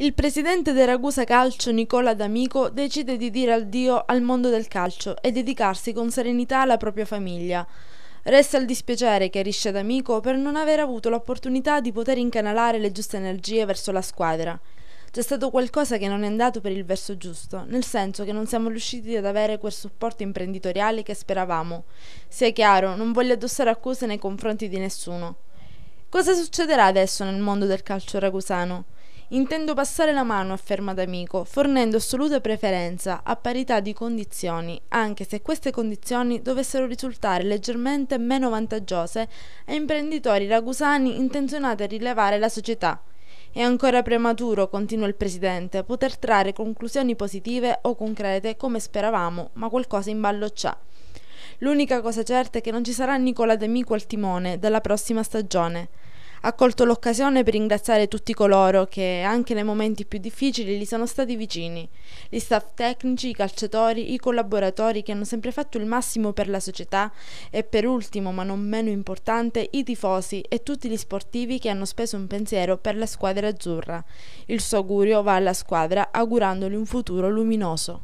Il presidente del Ragusa Calcio Nicola D'Amico decide di dire addio al mondo del calcio e dedicarsi con serenità alla propria famiglia. Resta il dispiacere che risce D'Amico per non aver avuto l'opportunità di poter incanalare le giuste energie verso la squadra. C'è stato qualcosa che non è andato per il verso giusto, nel senso che non siamo riusciti ad avere quel supporto imprenditoriale che speravamo. Sia chiaro, non voglio addossare accuse nei confronti di nessuno. Cosa succederà adesso nel mondo del calcio ragusano? Intendo passare la mano, afferma D'Amico, fornendo assoluta preferenza, a parità di condizioni, anche se queste condizioni dovessero risultare leggermente meno vantaggiose a imprenditori ragusani intenzionati a rilevare la società. È ancora prematuro, continua il Presidente, poter trarre conclusioni positive o concrete come speravamo, ma qualcosa in ballo c'è. L'unica cosa certa è che non ci sarà Nicola D'Amico al timone dalla prossima stagione. Ha colto l'occasione per ringraziare tutti coloro che, anche nei momenti più difficili, gli sono stati vicini, gli staff tecnici, i calciatori, i collaboratori che hanno sempre fatto il massimo per la società e per ultimo, ma non meno importante, i tifosi e tutti gli sportivi che hanno speso un pensiero per la squadra azzurra. Il suo augurio va alla squadra augurandogli un futuro luminoso.